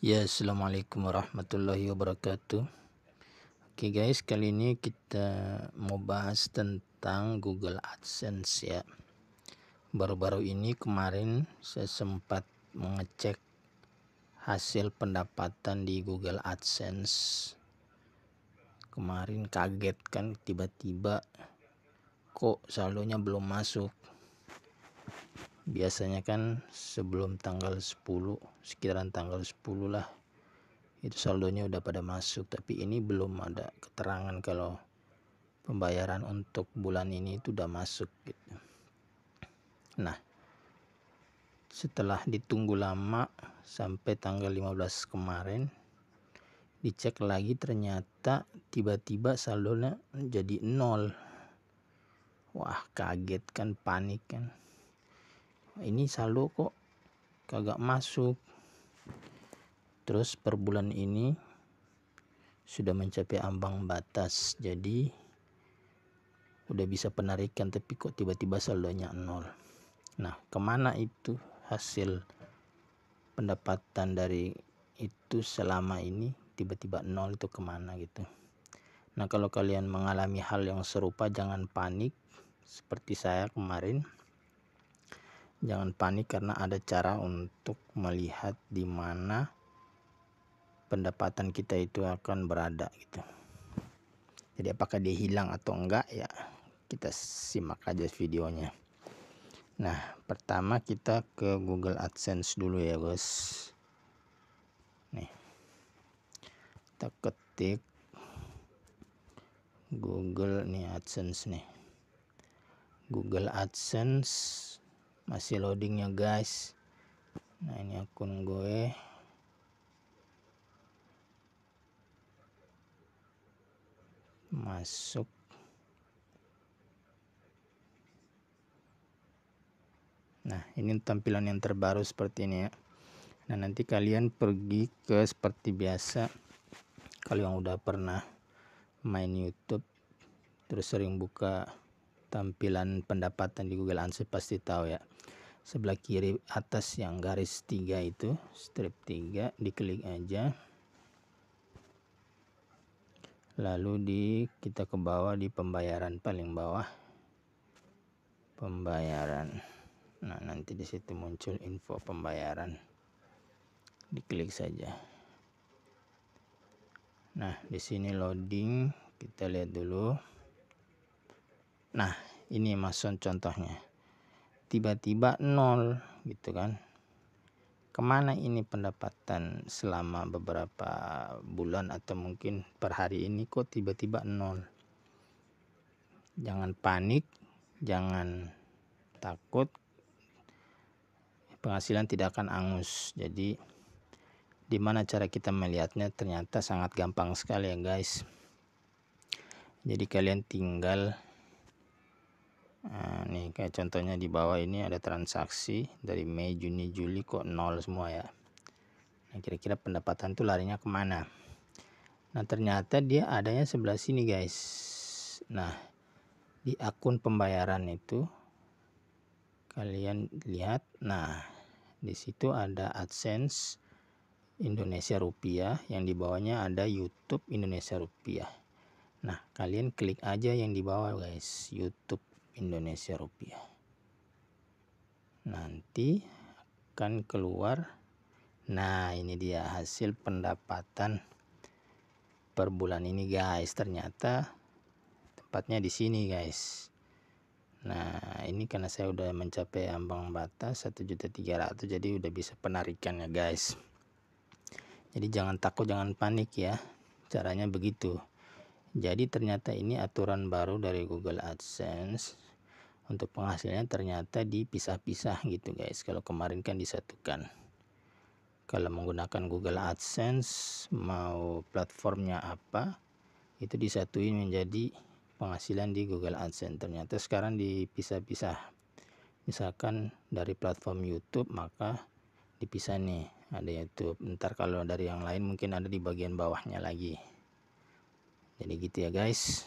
Ya, assalamualaikum warahmatullahi wabarakatuh. Oke okay guys, kali ini kita mau bahas tentang Google AdSense ya. Baru-baru ini kemarin saya sempat mengecek hasil pendapatan di Google AdSense. Kemarin kaget kan tiba-tiba kok saldonya belum masuk biasanya kan sebelum tanggal 10 sekitaran tanggal 10 lah itu saldonya udah pada masuk tapi ini belum ada keterangan kalau pembayaran untuk bulan ini itu udah masuk gitu nah setelah ditunggu lama sampai tanggal 15 kemarin dicek lagi ternyata tiba-tiba saldonya jadi nol wah kaget kan panik kan ini saldo kok kagak masuk terus per bulan ini sudah mencapai ambang batas jadi udah bisa penarikan tapi kok tiba-tiba saldonya nol nah kemana itu hasil pendapatan dari itu selama ini tiba-tiba nol itu kemana gitu nah kalau kalian mengalami hal yang serupa jangan panik seperti saya kemarin Jangan panik karena ada cara untuk melihat di mana pendapatan kita itu akan berada gitu. Jadi apakah dia hilang atau enggak ya kita simak aja videonya. Nah, pertama kita ke Google AdSense dulu ya, Bos. Nih. Kita ketik Google nih AdSense nih. Google AdSense masih loading ya guys nah ini akun gue masuk nah ini tampilan yang terbaru seperti ini ya nah nanti kalian pergi ke seperti biasa kalau yang udah pernah main YouTube terus sering buka tampilan pendapatan di Google AdSense pasti tahu ya sebelah kiri atas yang garis tiga itu strip 3 diklik aja lalu di kita ke bawah di pembayaran paling bawah pembayaran nah nanti di situ muncul info pembayaran diklik saja nah di sini loading kita lihat dulu nah ini mason contohnya tiba-tiba nol gitu kan kemana ini pendapatan selama beberapa bulan atau mungkin per hari ini kok tiba-tiba nol jangan panik jangan takut penghasilan tidak akan angus jadi dimana cara kita melihatnya ternyata sangat gampang sekali ya guys jadi kalian tinggal nih kayak contohnya di bawah ini ada transaksi dari Mei Juni Juli kok nol semua ya nah kira-kira pendapatan tuh larinya kemana nah ternyata dia adanya sebelah sini guys nah di akun pembayaran itu kalian lihat nah di situ ada AdSense Indonesia Rupiah yang di bawahnya ada YouTube Indonesia Rupiah nah kalian klik aja yang di bawah guys YouTube Indonesia rupiah. Nanti akan keluar. Nah, ini dia hasil pendapatan per bulan ini, guys. Ternyata tempatnya di sini, guys. Nah, ini karena saya udah mencapai ambang batas juta 1.300 jadi udah bisa penarikan ya, guys. Jadi jangan takut, jangan panik ya. Caranya begitu. Jadi ternyata ini aturan baru dari Google AdSense untuk penghasilannya ternyata dipisah-pisah gitu guys kalau kemarin kan disatukan kalau menggunakan Google AdSense mau platformnya apa itu disatuin menjadi penghasilan di Google AdSense ternyata sekarang dipisah-pisah misalkan dari platform YouTube maka dipisah nih ada YouTube ntar kalau dari yang lain mungkin ada di bagian bawahnya lagi jadi gitu ya guys